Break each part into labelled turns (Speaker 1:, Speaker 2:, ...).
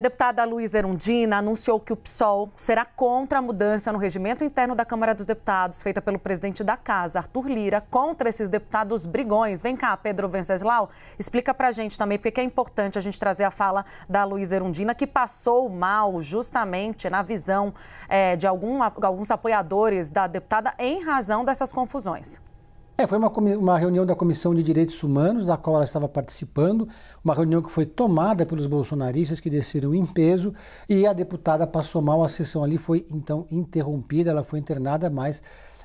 Speaker 1: Deputada Luísa Erundina anunciou que o PSOL será contra a mudança no regimento interno da Câmara dos Deputados, feita pelo presidente da Casa, Arthur Lira, contra esses deputados brigões. Vem cá, Pedro Venceslau, explica pra gente também, porque é importante a gente trazer a fala da Luísa Erundina, que passou mal justamente na visão é, de algum, alguns apoiadores da deputada em razão dessas confusões.
Speaker 2: É, foi uma, uma reunião da Comissão de Direitos Humanos, da qual ela estava participando, uma reunião que foi tomada pelos bolsonaristas que desceram em peso e a deputada passou mal, a sessão ali foi então interrompida, ela foi internada, mas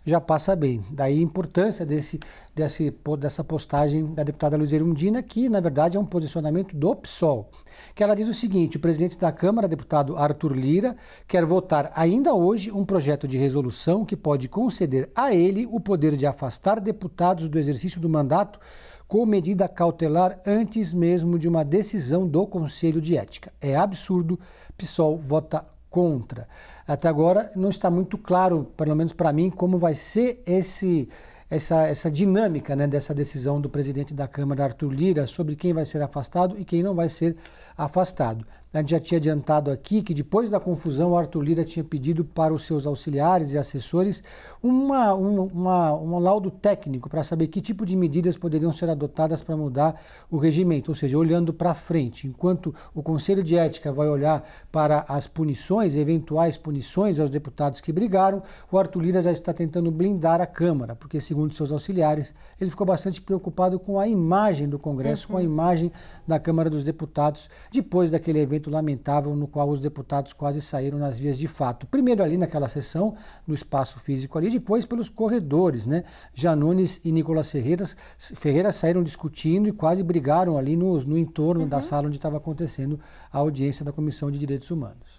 Speaker 2: já passa bem. Daí a importância desse, desse, dessa postagem da deputada Luiz Erundina, que na verdade é um posicionamento do PSOL, que ela diz o seguinte, o presidente da Câmara, deputado Arthur Lira, quer votar ainda hoje um projeto de resolução que pode conceder a ele o poder de afastar deputados do exercício do mandato com medida cautelar antes mesmo de uma decisão do Conselho de Ética. É absurdo, PSOL vota contra. Até agora não está muito claro, pelo menos para mim, como vai ser esse essa, essa dinâmica né, dessa decisão do presidente da Câmara, Arthur Lira, sobre quem vai ser afastado e quem não vai ser afastado. A gente já tinha adiantado aqui que depois da confusão, o Arthur Lira tinha pedido para os seus auxiliares e assessores uma, um, uma, um laudo técnico para saber que tipo de medidas poderiam ser adotadas para mudar o regimento, ou seja, olhando para frente. Enquanto o Conselho de Ética vai olhar para as punições, eventuais punições aos deputados que brigaram, o Arthur Lira já está tentando blindar a Câmara, porque, segundo seus auxiliares, ele ficou bastante preocupado com a imagem do Congresso, uhum. com a uhum. imagem da Câmara dos Deputados, depois daquele evento lamentável no qual os deputados quase saíram nas vias de fato. Primeiro ali naquela sessão, no espaço físico ali, depois pelos corredores, né? Janones e Nicolas Ferreira saíram discutindo e quase brigaram ali no, no entorno uhum. da sala onde estava acontecendo a audiência da Comissão de Direitos Humanos.